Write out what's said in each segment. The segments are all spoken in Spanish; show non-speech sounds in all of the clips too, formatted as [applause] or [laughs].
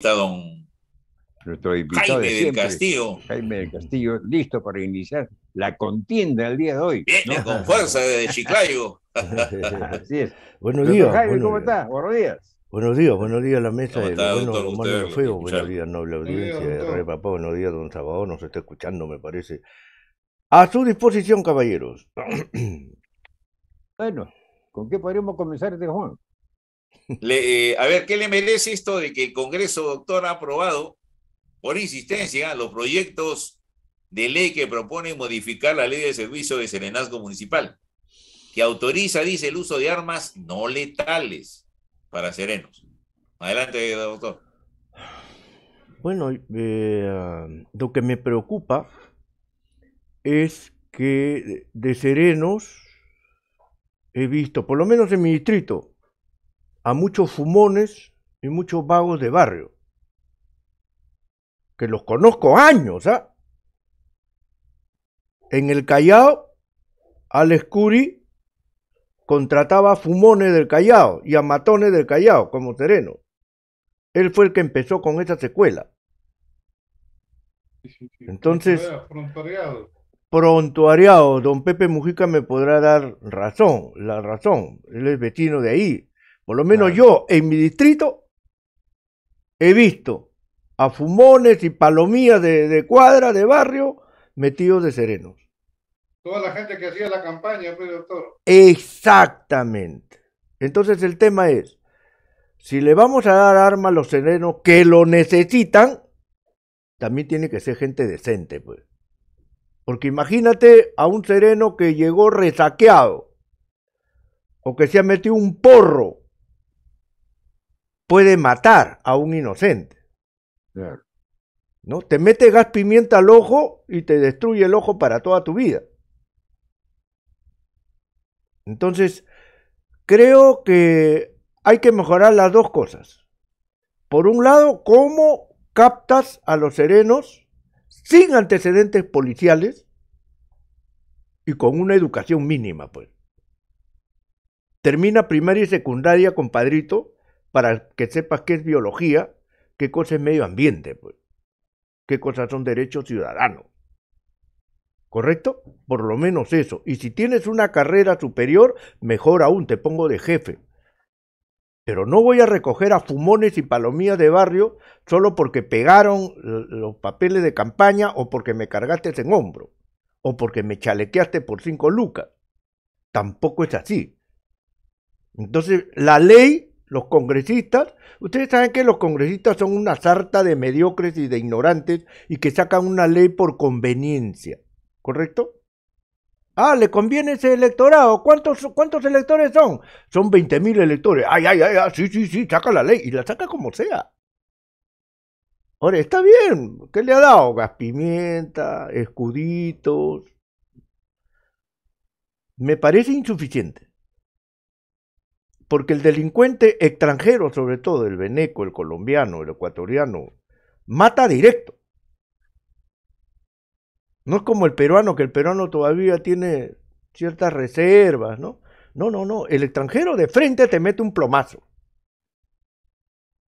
Está don Jaime del Castillo. Jaime del Castillo, listo para iniciar la contienda el día de hoy. Viene con fuerza desde Chiclayo. [laughs] Así es. Buenos días. Jaime, ¿cómo estás? Buenos días. Buenos días, buenos días a la mesa de bueno, buenos buenos días noble audiencia Rey buenos días don Salvador, nos está escuchando me parece. A su disposición caballeros. bueno, ¿con qué podríamos comenzar, este Juan? Eh, a ver, ¿qué le merece esto de que el Congreso, doctor, ha aprobado por insistencia los proyectos de ley que propone modificar la ley de servicio de serenazgo municipal, que autoriza, dice, el uso de armas no letales para serenos? Adelante, doctor. Bueno, eh, lo que me preocupa es que de serenos he visto, por lo menos en mi distrito, a muchos fumones y muchos vagos de barrio. Que los conozco años, ¿ah? En el Callao, Alex Curi contrataba a fumones del Callao y a matones del Callao como terreno. Él fue el que empezó con esa secuela. Entonces, prontuariado, don Pepe Mujica me podrá dar razón, la razón. Él es vecino de ahí, por lo menos yo en mi distrito he visto a fumones y palomías de, cuadra, de barrio, metidos de serenos. Toda la gente que hacía la campaña, pues, doctor. Exactamente. Entonces el tema es, si le vamos a dar armas a los serenos que lo necesitan, también tiene que ser gente decente, pues. Porque imagínate a un sereno que llegó resaqueado o que se ha metido un porro puede matar a un inocente. ¿No? Te mete gas pimienta al ojo y te destruye el ojo para toda tu vida. Entonces, creo que hay que mejorar las dos cosas. Por un lado, cómo captas a los serenos sin antecedentes policiales y con una educación mínima, pues. Termina primaria y secundaria, compadrito, para que sepas qué es biología, qué cosa es medio ambiente, pues, qué cosas son derechos ciudadanos. ¿Correcto? Por lo menos eso. Y si tienes una carrera superior, mejor aún, te pongo de jefe. Pero no voy a recoger a fumones y palomías de barrio solo porque pegaron los papeles de campaña o porque me cargaste en hombro o porque me chalequeaste por cinco lucas. Tampoco es así. Entonces, la ley los congresistas, ustedes saben que los congresistas son una sarta de mediocres y de ignorantes y que sacan una ley por conveniencia, ¿correcto? Ah, le conviene ese electorado. ¿Cuántos, cuántos electores son? Son 20.000 electores. Ay, ay, ay, ay, ah, sí, sí, sí, saca la ley y la saca como sea. Ahora, está bien. ¿Qué le ha dado? Gas pimienta, escuditos. Me parece insuficiente porque el delincuente extranjero, sobre todo el veneco, el colombiano, el ecuatoriano, mata directo. No es como el peruano, que el peruano todavía tiene ciertas reservas, ¿no? No, no, no. El extranjero de frente te mete un plomazo.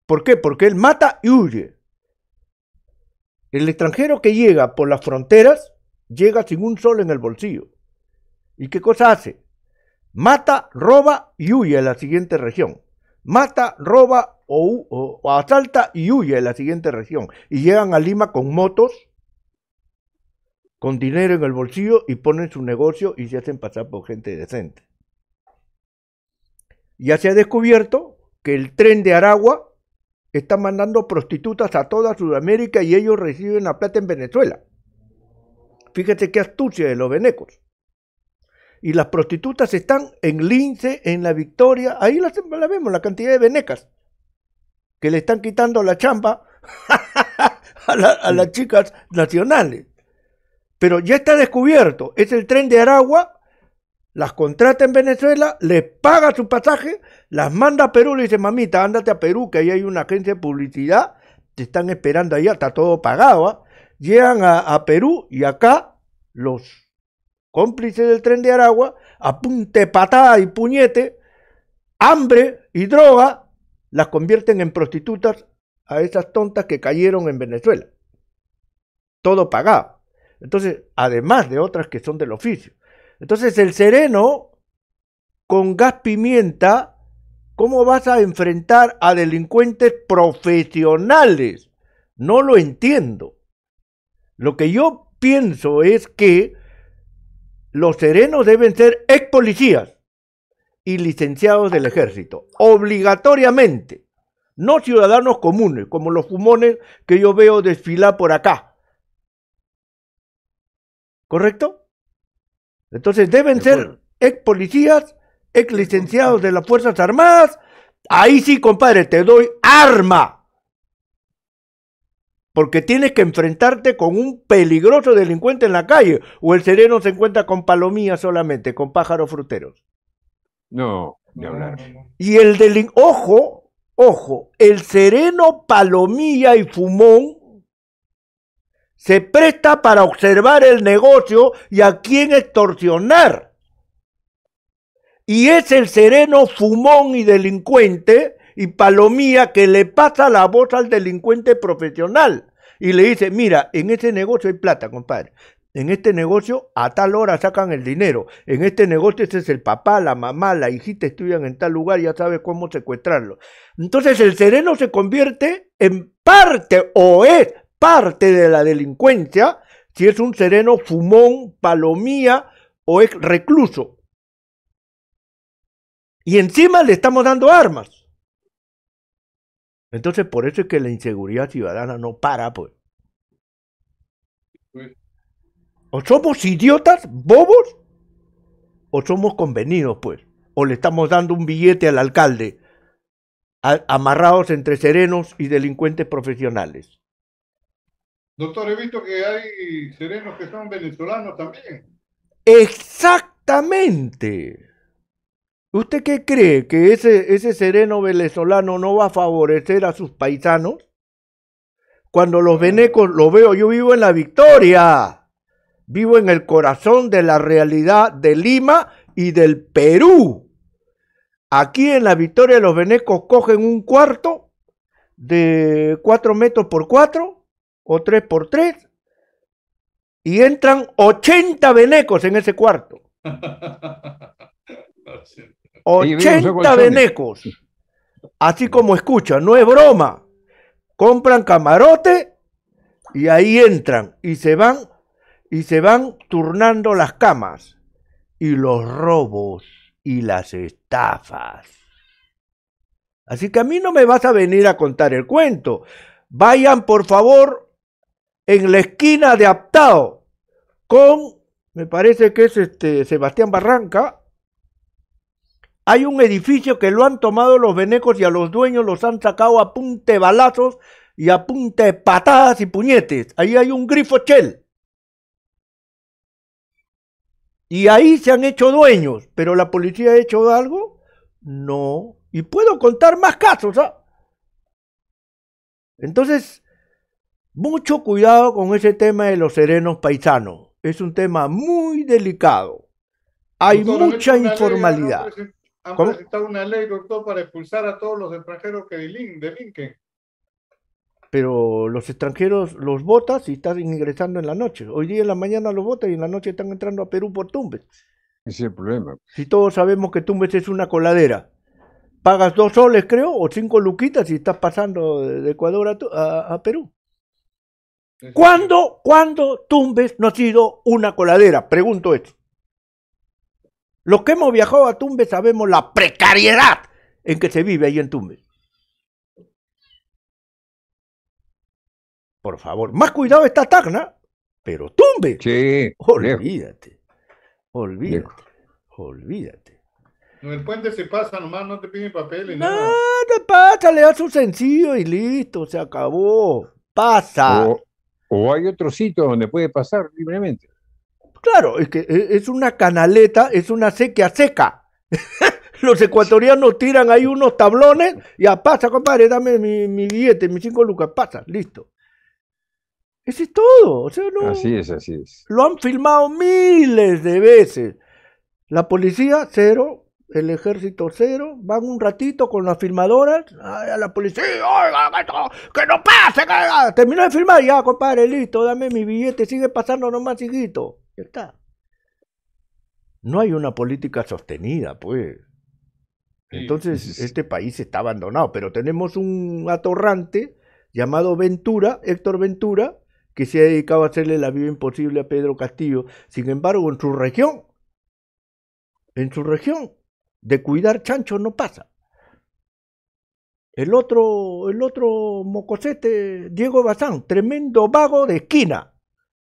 ¿Por qué? Porque él mata y huye. El extranjero que llega por las fronteras llega sin un sol en el bolsillo. ¿Y qué cosa hace? Mata, roba y huye a la siguiente región. Mata, roba o, asalta y huye a la siguiente región. Y llegan a Lima con motos, con dinero en el bolsillo y ponen su negocio y se hacen pasar por gente decente. Ya se ha descubierto que el tren de Aragua está mandando prostitutas a toda Sudamérica y ellos reciben la plata en Venezuela. Fíjate qué astucia de los venecos y las prostitutas están en Lince, en La Victoria, ahí la vemos, la cantidad de venecas que le están quitando la chamba [laughs] a, las chicas nacionales. Pero ya está descubierto, es el tren de Aragua, las contrata en Venezuela, les paga su pasaje, las manda a Perú, le dice, mamita, ándate a Perú, que ahí hay una agencia de publicidad, te están esperando ahí, está todo pagado. ¿ah?". Llegan a Perú y acá los cómplices del tren de Aragua, apunte, patada y puñete, hambre y droga, las convierten en prostitutas a esas tontas que cayeron en Venezuela. Todo pagado. Entonces, además de otras que son del oficio. Entonces, el sereno, con gas pimienta, ¿cómo vas a enfrentar a delincuentes profesionales? No lo entiendo. Lo que yo pienso es que los serenos deben ser ex policías y licenciados del ejército, obligatoriamente, no ciudadanos comunes, como los fumones que yo veo desfilar por acá. ¿Correcto? Entonces deben ser ex policías, ex licenciados de las Fuerzas Armadas. Ahí sí, compadre, te doy arma porque tienes que enfrentarte con un peligroso delincuente en la calle, o el sereno se encuentra con palomías solamente, con pájaros fruteros. No, de hablar. Y el delincuente, ojo, ojo, el sereno, palomía y fumón se presta para observar el negocio y a quién extorsionar. Y es el sereno fumón y delincuente y palomía que le pasa la voz al delincuente profesional y le dice, mira, en este negocio hay plata, compadre. En este negocio a tal hora sacan el dinero. En este negocio ese es el papá, la mamá, la hijita estudian en tal lugar, ya sabes cómo secuestrarlo. Entonces el sereno se convierte en parte o es parte de la delincuencia si es un sereno fumón, palomía o es recluso. Y encima le estamos dando armas. Entonces, por eso es que la inseguridad ciudadana no para, pues. pues. O somos idiotas, bobos, o somos convenidos, pues. O le estamos dando un billete al alcalde, amarrados entre serenos y delincuentes profesionales. Doctor, he visto que hay serenos que son venezolanos también. Exactamente. ¿Usted qué cree? ¿Que ese, ese sereno venezolano no va a favorecer a sus paisanos? Cuando los venecos, lo veo, yo vivo en la victoria, vivo en el corazón de la realidad de Lima y del Perú. Aquí en la victoria los venecos cogen un cuarto de cuatro metros por cuatro o tres por tres y entran ochenta venecos en ese cuarto. [laughs] 80 venecos. Así como escucha, no es broma. Compran camarote y ahí entran y se van y se van turnando las camas y los robos y las estafas. Así que a mí no me vas a venir a contar el cuento. Vayan, por favor, en la esquina de Aptao con, me parece que es este Sebastián Barranca, hay un edificio que lo han tomado los venecos y a los dueños los han sacado a punte balazos y a punta patadas y puñetes. Ahí hay un grifo chel. Y ahí se han hecho dueños. ¿Pero la policía ha hecho algo? No. Y puedo contar más casos. ¿ah? Entonces, mucho cuidado con ese tema de los serenos paisanos. Es un tema muy delicado. Hay mucha informalidad han una ley, doctor, para expulsar a todos los extranjeros que delinquen. Pero los extranjeros los botas y están ingresando en la noche. Hoy día en la mañana los votas y en la noche están entrando a Perú por Tumbes. Ese es el problema. Si todos sabemos que Tumbes es una coladera, pagas dos soles, creo, o cinco luquitas y estás pasando de Ecuador a, Perú. ¿Cuándo, ¿Cuándo Tumbes no ha sido una coladera? Pregunto esto. Los que hemos viajado a Tumbes sabemos la precariedad en que se vive ahí en Tumbes. Por favor, más cuidado esta Tacna, pero Tumbes. Olvídate. Olvídate. Olvídate. En el puente se pasa nomás, no te piden papel No, nada. te pasa, le das un sencillo y listo, se acabó. Pasa. o hay otro sitio donde puede pasar libremente. Claro, es que eh, es una canaleta, es una sequía seca. [laughs] Los ecuatorianos tiran ahí unos tablones, y a pasa, compadre, dame mi, billete, mis cinco lucas, pasa, listo. Ese es todo. O sea, no, así es, así es. Lo han filmado miles de veces. La policía, cero. El ejército, cero. Van un ratito con las filmadoras. Ay, a la policía, oiga, que no pase. Que... Ah, Terminó de filmar, ya, compadre, listo. Dame mi billete, sigue pasando nomás, hijito. Ya está. No hay una política sostenida, pues. Entonces, este país está abandonado, pero tenemos un atorrante llamado Ventura, Héctor Ventura, que se ha dedicado a hacerle la vida imposible a Pedro Castillo. Sin embargo, en su región, en su región, de cuidar chancho no pasa. El otro, el otro mocosete, Diego Bazán, tremendo vago de esquina.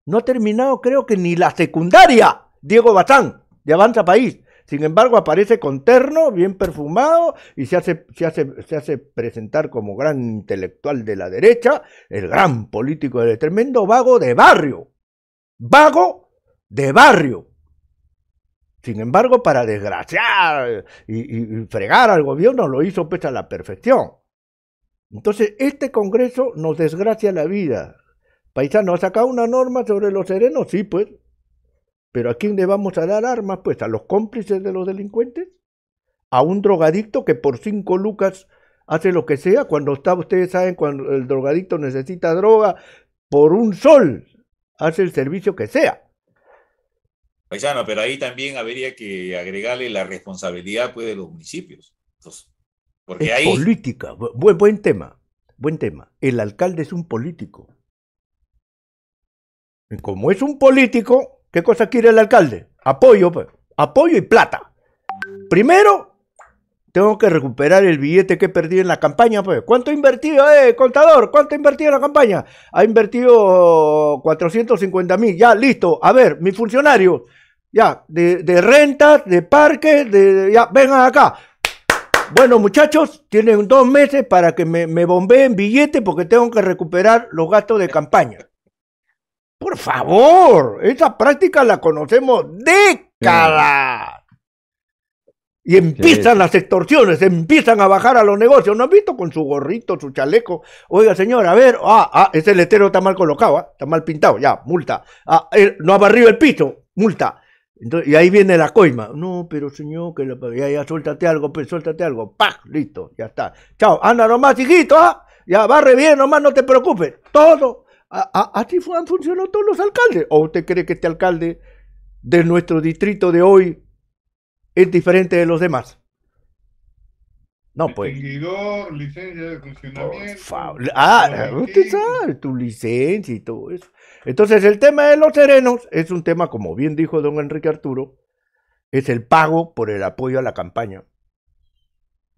No ha terminado, creo que ni la secundaria, Diego Batán, de Avanza País. Sin embargo, aparece con terno, bien perfumado, y se hace, se, hace, se hace presentar como gran intelectual de la derecha, el gran político del tremendo vago de barrio. Vago de barrio. Sin embargo, para desgraciar y, y, fregar al gobierno, lo hizo pues a la perfección. Entonces, este Congreso nos desgracia la vida. Paisano, ¿ha sacado una norma sobre los serenos? Sí, pues. Pero ¿a quién le vamos a dar armas? Pues a los cómplices de los delincuentes. A un drogadicto que por cinco lucas hace lo que sea. Cuando está, ustedes saben, cuando el drogadicto necesita droga, por un sol hace el servicio que sea. Paisano, pero ahí también habría que agregarle la responsabilidad pues, de los municipios. porque es ahí... Política, buen tema, buen tema. El alcalde es un político como es un político, ¿qué cosa quiere el alcalde? Apoyo, pues. Apoyo y plata. Primero, tengo que recuperar el billete que perdí en la campaña, pues. ¿Cuánto ha invertido, eh, contador? ¿Cuánto ha invertido en la campaña? Ha invertido 450 mil. Ya, listo. A ver, mis funcionarios, ya, de, de rentas, de parques, de, ya, vengan acá. Bueno, muchachos, tienen dos meses para que me, me bombeen billete porque tengo que recuperar los gastos de campaña. Por favor, esa práctica la conocemos décadas. Y empiezan las extorsiones, empiezan a bajar a los negocios. ¿No has visto con su gorrito, su chaleco? Oiga, señor, a ver, ah, ah ese letero está mal colocado, ah, está mal pintado, ya, multa. Ah, no ha barrido el piso, multa. y ahí viene la coima. No, pero señor, que ya, suéltate algo, pues, suéltate algo. ¡Pah! Listo, ya está. Chao, anda nomás, hijito, ¿ah? Ya barre bien nomás, no te preocupes. Todo así han funcionado todos los alcaldes. ¿O usted cree que este alcalde de nuestro distrito de hoy es diferente de los demás? No, pues. licencia de funcionamiento. ah, usted sabe, tu licencia y todo eso. Entonces, el tema de los serenos es un tema, como bien dijo don Enrique Arturo, es el pago por el apoyo a la campaña.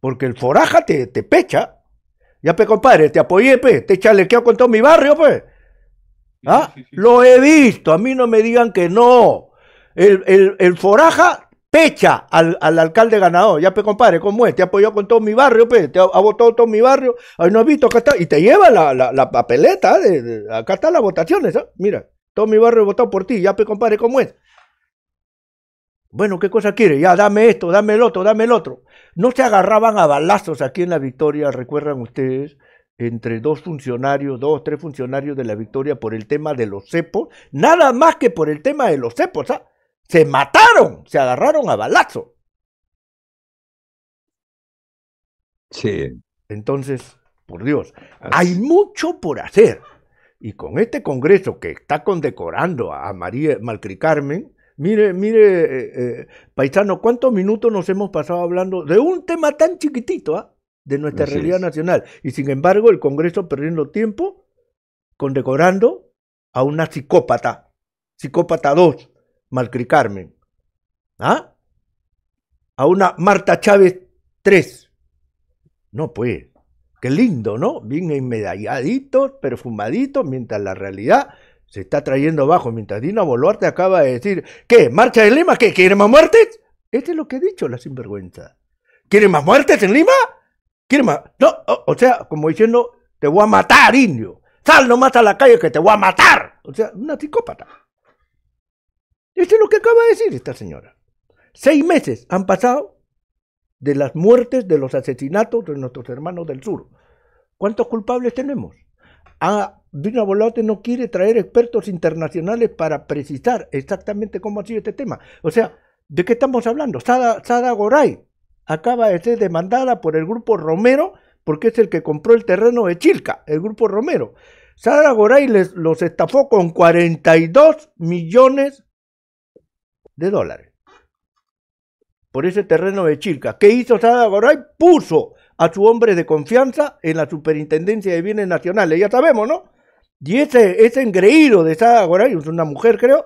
Porque el foraja te, te pecha. Ya, pe, pues, compadre, te apoyé, pe, pues, te chalequeo con todo mi barrio, pues. ¿Ah? Lo he visto, a mí no me digan que no. El, el, el Foraja pecha al, al, alcalde ganador. Ya, pe, compadre, ¿cómo es? Te ha con todo mi barrio, pe, te ha, votado todo mi barrio. Ay, no has visto, acá está. Y te lleva la, la, la papeleta, ¿eh? de, acá están las votaciones, ¿ah? Mira, todo mi barrio votado por ti. Ya, pe, compadre, ¿cómo es? Bueno, ¿qué cosa quiere? Ya, dame esto, dame el otro, dame el otro. No se agarraban a balazos aquí en la victoria, recuerdan ustedes entre dos funcionarios, dos, tres funcionarios de la Victoria por el tema de los cepos, nada más que por el tema de los cepos, ¿ah? se mataron, se agarraron a balazo. Sí. Entonces, por Dios, hay mucho por hacer. Y con este Congreso que está condecorando a María Carmen mire, mire, eh, eh, paisano, ¿cuántos minutos nos hemos pasado hablando de un tema tan chiquitito? ¿ah? de nuestra realidad nacional. Y sin embargo, el Congreso perdiendo tiempo condecorando a una psicópata, psicópata 2, Malcri Carmen, ¿ah? A una Marta Chávez 3. No, pues, qué lindo, ¿no? Bien enmedalladitos, perfumadito mientras la realidad se está trayendo abajo, mientras Dina Boluarte acaba de decir, ¿qué? ¿Marcha de Lima? ¿Qué? ¿Quiere más muertes? Este es lo que he dicho la sinvergüenza. ¿Quiere más muertes en Lima? Kirma, no, o sea, como diciendo, te voy a matar, indio. Sal nomás a la calle que te voy a matar. O sea, una psicópata. Esto es lo que acaba de decir esta señora. Seis meses han pasado de las muertes, de los asesinatos de nuestros hermanos del sur. ¿Cuántos culpables tenemos? Ah, Dina Bolote no quiere traer expertos internacionales para precisar exactamente cómo ha sido este tema. O sea, ¿de qué estamos hablando? Sada, Sada Goray, acaba de ser demandada por el grupo Romero, porque es el que compró el terreno de Chilca, el grupo Romero. Sara Goray les, los estafó con 42 millones de dólares por ese terreno de Chilca. ¿Qué hizo Sara Goray? Puso a su hombre de confianza en la Superintendencia de Bienes Nacionales, ya sabemos, ¿no? Y ese, ese engreído de Sara Goray, es una mujer creo,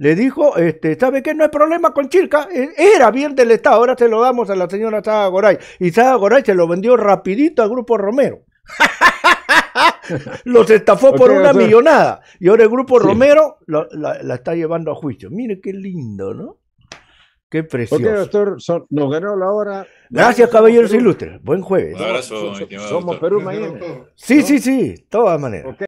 le dijo, este, ¿sabe qué? No hay problema con Chilca, e, era bien del Estado, ahora se lo damos a la señora Saga Goray. Y Saga Goray se lo vendió rapidito al Grupo Romero. [laughs] Los estafó por una millonada. Y ahora el Grupo Romero la, está llevando a juicio. Mire qué lindo, ¿no? Qué precioso. ganó la hora. Gracias, caballeros ilustres. Buen jueves. Un abrazo, somos, Perú mañana. Sí, sí, sí, de todas maneras.